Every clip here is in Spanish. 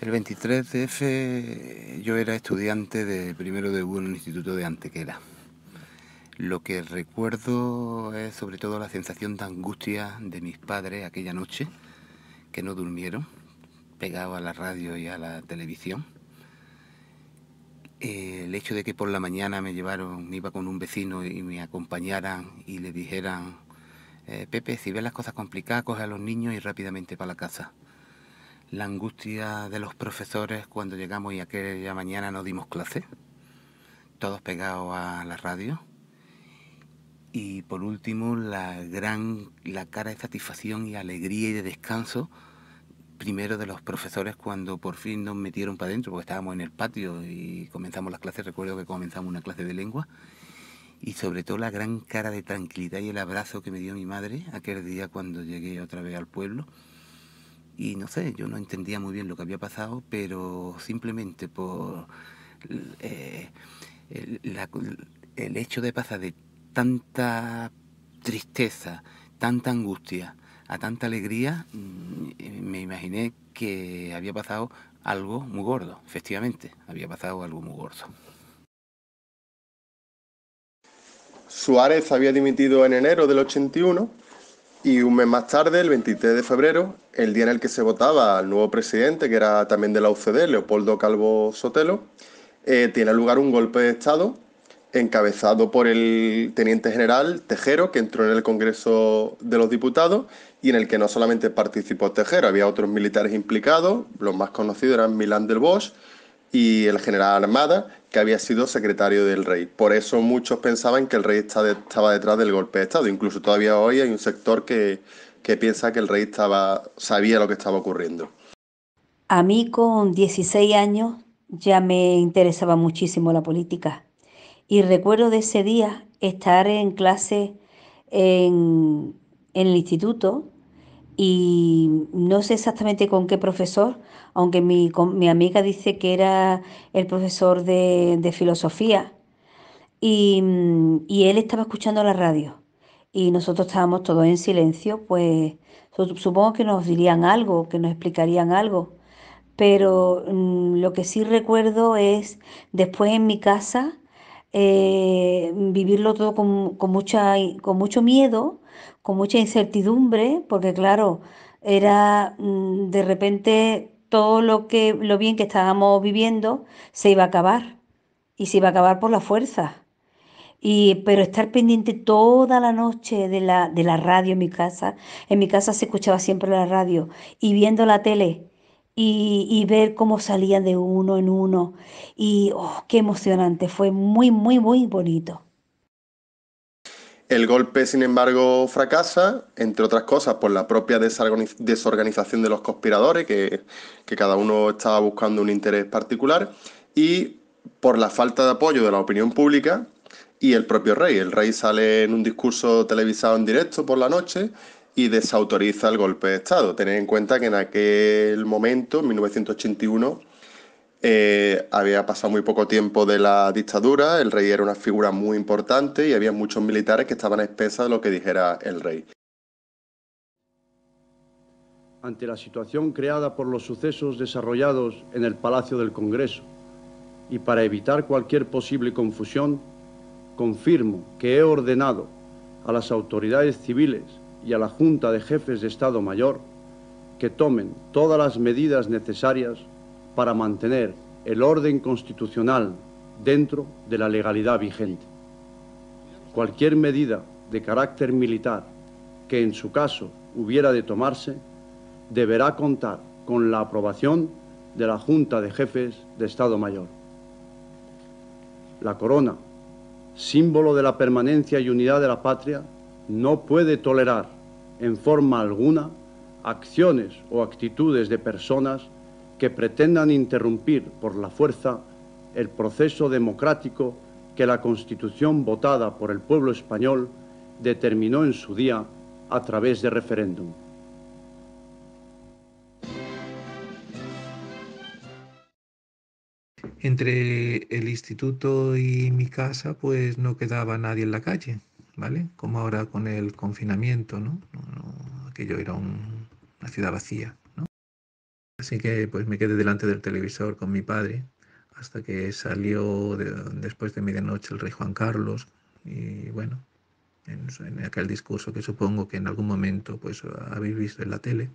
El 23 de F yo era estudiante de primero de un en el Instituto de Antequera. Lo que recuerdo es sobre todo la sensación de angustia de mis padres aquella noche, que no durmieron, pegados a la radio y a la televisión. El hecho de que por la mañana me llevaron, iba con un vecino y me acompañaran y le dijeran, eh, Pepe, si ves las cosas complicadas, coge a los niños y rápidamente para la casa la angustia de los profesores cuando llegamos y aquella mañana no dimos clase, todos pegados a la radio. Y por último, la gran la cara de satisfacción y alegría y de descanso, primero de los profesores cuando por fin nos metieron para adentro, porque estábamos en el patio y comenzamos las clases, recuerdo que comenzamos una clase de lengua, y sobre todo la gran cara de tranquilidad y el abrazo que me dio mi madre aquel día cuando llegué otra vez al pueblo y no sé, yo no entendía muy bien lo que había pasado, pero simplemente por eh, el hecho de pasar de tanta tristeza, tanta angustia, a tanta alegría, mm, me imaginé que había pasado algo muy gordo. Efectivamente, había pasado algo muy gordo. Suárez había dimitido en enero del 81 y un mes más tarde, el 23 de febrero, el día en el que se votaba al nuevo presidente, que era también de la UCD, Leopoldo Calvo Sotelo, eh, tiene lugar un golpe de Estado encabezado por el teniente general Tejero, que entró en el Congreso de los Diputados y en el que no solamente participó Tejero, había otros militares implicados, los más conocidos eran Milán del Bosch, y el general Armada, que había sido secretario del rey. Por eso muchos pensaban que el rey estaba detrás del golpe de Estado. Incluso todavía hoy hay un sector que, piensa que el rey estaba, sabía lo que estaba ocurriendo. A mí con 16 años ya me interesaba muchísimo la política. Y recuerdo de ese día estar en clase en, en el instituto y no sé exactamente con qué profesor, aunque mi, mi amiga dice que era el profesor de, filosofía, y, él estaba escuchando la radio y nosotros estábamos todos en silencio, pues supongo que nos dirían algo, que nos explicarían algo, pero mm, lo que sí recuerdo es después en mi casa eh, vivirlo todo con, mucha, con mucho miedo, con mucha incertidumbre, porque claro, era mm, de repente todo lo que lo bien que estábamos viviendo se iba a acabar y se iba a acabar por la fuerza. Y, pero estar pendiente toda la noche de la, de la radio en mi casa, en mi casa se escuchaba siempre la radio y viendo la tele y, ver cómo salían de uno en uno. Y oh, qué emocionante, fue muy, muy, muy bonito. El golpe, sin embargo, fracasa, entre otras cosas, por la propia desorganización de los conspiradores, que, que cada uno estaba buscando un interés particular, y por la falta de apoyo de la opinión pública y el propio rey. El rey sale en un discurso televisado en directo por la noche y desautoriza el golpe de Estado. Tened en cuenta que en aquel momento, en 1981, eh, había pasado muy poco tiempo de la dictadura, el rey era una figura muy importante y había muchos militares que estaban a de lo que dijera el rey. Ante la situación creada por los sucesos desarrollados en el Palacio del Congreso y para evitar cualquier posible confusión, confirmo que he ordenado a las autoridades civiles y a la Junta de Jefes de Estado Mayor que tomen todas las medidas necesarias para mantener el orden constitucional dentro de la legalidad vigente. Cualquier medida de carácter militar que en su caso hubiera de tomarse deberá contar con la aprobación de la Junta de Jefes de Estado Mayor. La corona, símbolo de la permanencia y unidad de la patria, no puede tolerar en forma alguna acciones o actitudes de personas que pretendan interrumpir por la fuerza el proceso democrático que la Constitución votada por el pueblo español determinó en su día a través de referéndum. Entre el instituto y mi casa pues no quedaba nadie en la calle ¿vale? Como ahora con el confinamiento, ¿no? aquello era una ciudad vacía, ¿no? Así que pues me quedé delante del televisor con mi padre hasta que salió después de medianoche el rey Juan Carlos y bueno, en, aquel discurso que supongo que en algún momento pues habéis visto en la tele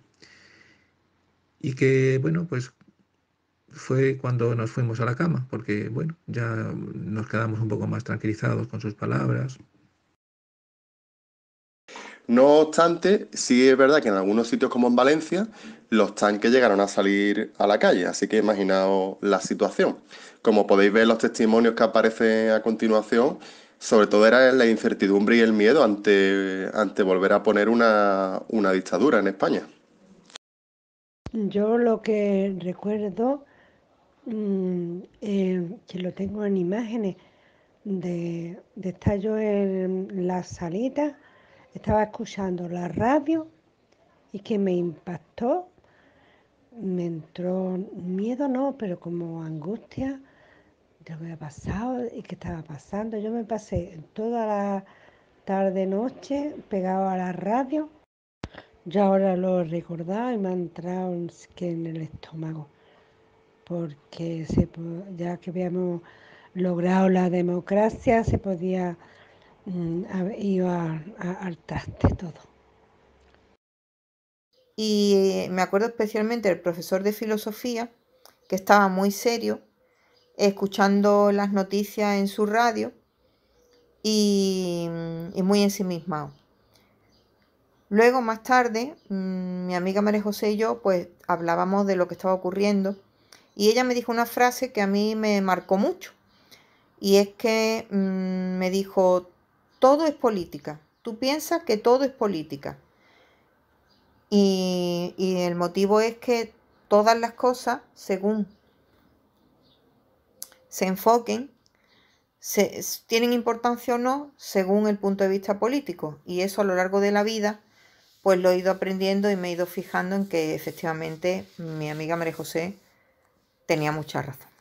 y que bueno pues fue cuando nos fuimos a la cama porque bueno ya nos quedamos un poco más tranquilizados con sus palabras no obstante, sí es verdad que en algunos sitios como en Valencia los tanques llegaron a salir a la calle, así que imaginaos la situación. Como podéis ver los testimonios que aparecen a continuación, sobre todo era la incertidumbre y el miedo ante, volver a poner una, dictadura en España. Yo lo que recuerdo, mm, eh, que lo tengo en imágenes, de, de en la salita estaba escuchando la radio y que me impactó, me entró miedo, no, pero como angustia de lo que había pasado y qué estaba pasando. Yo me pasé toda la tarde, noche pegado a la radio. Yo ahora lo he recordado y me ha entrado que en el estómago, porque ya que habíamos logrado la democracia, se podía Mm, iba al traste todo. Y eh, me acuerdo especialmente del profesor de filosofía, que estaba muy serio, escuchando las noticias en su radio y, mm, muy ensimismado. Luego, más tarde, mm, mi amiga María José y yo, pues hablábamos de lo que estaba ocurriendo y ella me dijo una frase que a mí me marcó mucho. Y es que me dijo, todo es política. Tú piensas que todo es política. Y, el motivo es que todas las cosas, según se enfoquen, se, tienen importancia o no según el punto de vista político. Y eso a lo largo de la vida, pues lo he ido aprendiendo y me he ido fijando en que efectivamente mi amiga María José tenía mucha razón.